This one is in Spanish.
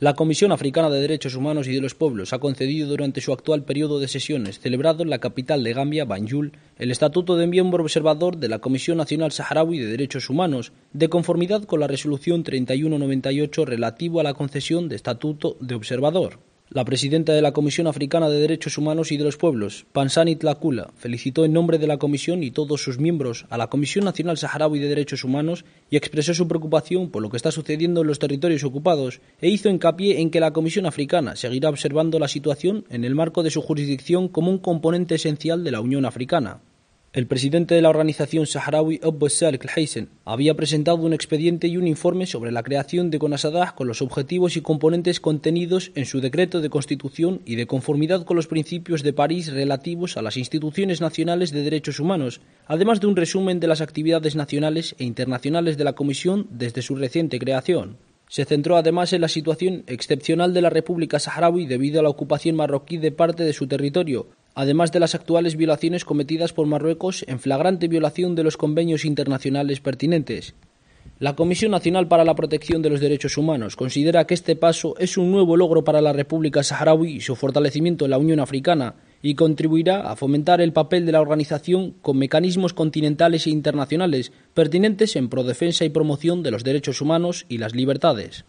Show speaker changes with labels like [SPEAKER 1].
[SPEAKER 1] La Comisión Africana de Derechos Humanos y de los Pueblos ha concedido durante su actual periodo de sesiones, celebrado en la capital de Gambia, Banjul, el estatuto de miembro observador de la Comisión Nacional Saharaui de Derechos Humanos, de conformidad con la resolución 3198 relativo a la concesión de estatuto de observador. La presidenta de la Comisión Africana de Derechos Humanos y de los Pueblos, Pansani Tlacula, felicitó en nombre de la Comisión y todos sus miembros a la Comisión Nacional Saharaui de Derechos Humanos y expresó su preocupación por lo que está sucediendo en los territorios ocupados e hizo hincapié en que la Comisión Africana seguirá observando la situación en el marco de su jurisdicción como un componente esencial de la Unión Africana. El presidente de la organización saharaui Abu Salek al-Haysen había presentado un expediente y un informe sobre la creación de Conasadaj con los objetivos y componentes contenidos en su decreto de constitución y de conformidad con los principios de París relativos a las instituciones nacionales de derechos humanos, además de un resumen de las actividades nacionales e internacionales de la Comisión desde su reciente creación. Se centró además en la situación excepcional de la República Saharaui debido a la ocupación marroquí de parte de su territorio, además de las actuales violaciones cometidas por Marruecos en flagrante violación de los convenios internacionales pertinentes. La Comisión Nacional para la Protección de los Derechos Humanos considera que este paso es un nuevo logro para la República Saharaui y su fortalecimiento en la Unión Africana, y contribuirá a fomentar el papel de la organización con mecanismos continentales e internacionales pertinentes en prodefensa y promoción de los derechos humanos y las libertades.